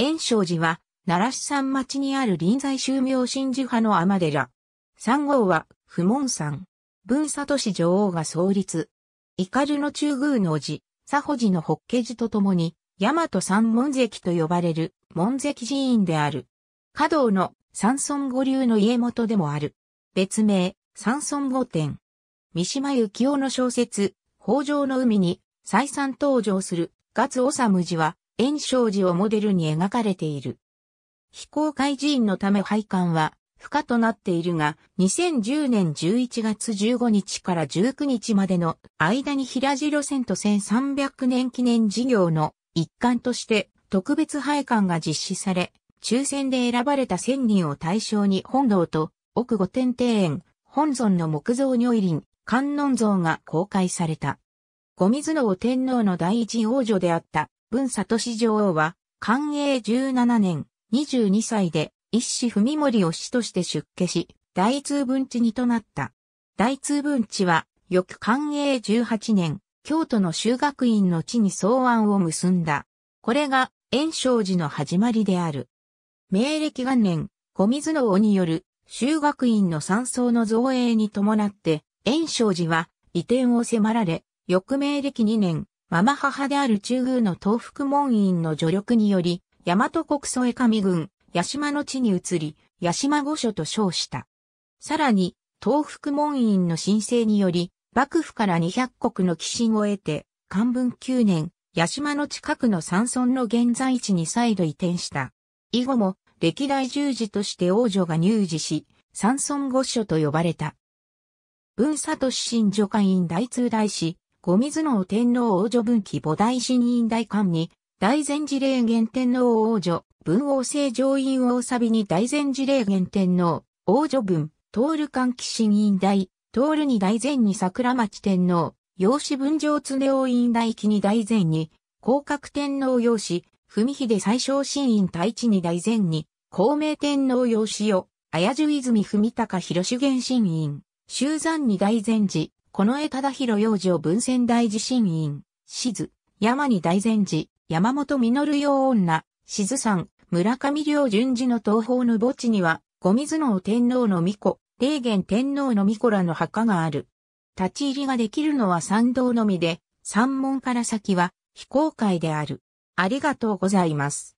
炎生寺は、奈良市山町にある臨済宗明神寺派の天寺。三号は、不問山。文里市女王が創立。るの中宮の寺、左保寺の法華寺とともに、大和三門関と呼ばれる門関寺院である。華道の三村五流の家元でもある。別名、三村五殿。三島由紀夫の小説、北条の海に再三登場する月治無寺は、炎章寺をモデルに描かれている。非公開寺院のため配管は不可となっているが、2010年11月15日から19日までの間に平路線と1300年記念事業の一環として特別配管が実施され、抽選で選ばれた1000人を対象に本堂と奥御殿庭園、本尊の木造如意林、観音像が公開された。五水の天皇の第一王女であった文里氏女王は、寛永17年、22歳で、一子文森を死として出家し、大通文地にとなった。大通文地は、翌寛永18年、京都の修学院の地に草案を結んだ。これが、炎章寺の始まりである。明暦元年、小水の王による修学院の山荘の造営に伴って、炎章寺は移転を迫られ、翌明暦2年、ママ母である中宮の東福門院の助力により、大和国添上郡、八島の地に移り、八島御所と称した。さらに、東福門院の申請により、幕府から200国の寄進を得て、漢文9年、八島の近くの山村の現在地に再度移転した。以後も、歴代十字として王女が入寺し、山村御所と呼ばれた。文佐都新助会院大通大使、後水能天皇王女分岐母大神院大官に、大善寺霊元天皇王女、文王聖上院王サビに大善寺霊元天皇、王女分、通るル喜神院大、通るに大善に桜町天皇、養子文上常王院大記に大善に、広角天皇養子、文秀最小神院太一に大善に、孔明天皇養子よ、綾樹泉文隆広重元神院、修山に大善寺、この絵忠宏養生文仙大地震院、しず、山に大善寺、山本実養女、しずさん、村上良順次の東方の墓地には、五水の天皇の御子、霊源天皇の巫女らの墓がある。立ち入りができるのは参道のみで、山門から先は非公開である。ありがとうございます。